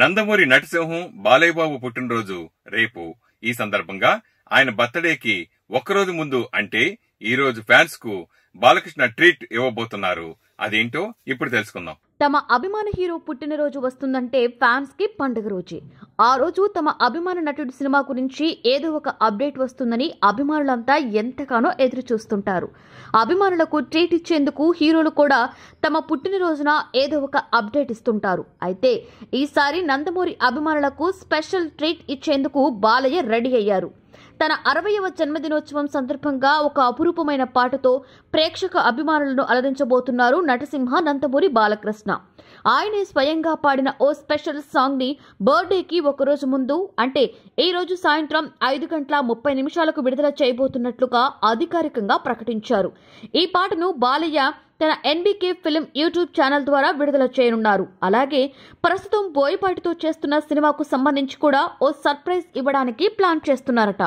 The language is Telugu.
నందమూరి నటసింహం బాలయ్యబాబు పుట్టినరోజు రేపు ఈ సందర్భంగా ఆయన బర్త్డేకి ఒక్కరోజు ముందు అంటే ఈ రోజు ఫ్యాన్స్ కు బాలకృష్ణ ట్రీట్ ఇవ్వబోతున్నారు అదేంటో ఇప్పుడు తెలుసుకుందాం తమ అభిమాన హీరో పుట్టినరోజు వస్తుందంటే ఫ్యాన్స్ కి పండుగ రోజే ఆ రోజు తమ అభిమాన నటుడి సినిమా గురించి ఏదో ఒక అప్డేట్ వస్తుందని అభిమానులంతా ఎంతగానో ఎదురు చూస్తుంటారు అభిమానులకు ట్రీట్ ఇచ్చేందుకు హీరోలు కూడా తమ పుట్టినరోజున ఏదో ఒక అప్డేట్ ఇస్తుంటారు అయితే ఈసారి నందమూరి అభిమానులకు స్పెషల్ ట్రీట్ ఇచ్చేందుకు బాలయ్య రెడీ అయ్యారు తన అరవయవ జన్మదినోత్సవం సందర్భంగా ఒక అపురూపమైన పాటతో ప్రేక్షక అభిమానులను అలరించబోతున్నారు నటసింహ నందమూరి బాలకృష్ణ ఆయనే స్వయంగా పాడిన ఓ స్పెషల్ సాంగ్ ని బర్త్డేకి ఒకరోజు ముందు అంటే ఈ రోజు సాయంత్రం ఐదు గంటల ముప్పై నిమిషాలకు విడుదల చేయబోతున్నట్లుగా అధికారికంగా ప్రకటించారు ఈ పాటను బాలయ్య తన ఎన్బీకే ఫిలిం యూట్యూబ్ ఛానల్ ద్వారా విడుదల చేయనున్నారు అలాగే ప్రస్తుతం బోయపాటితో చేస్తున్న సినిమాకు సంబంధించి కూడా ఓ సర్ప్రైజ్ ఇవ్వడానికి ప్లాన్ చేస్తున్నారట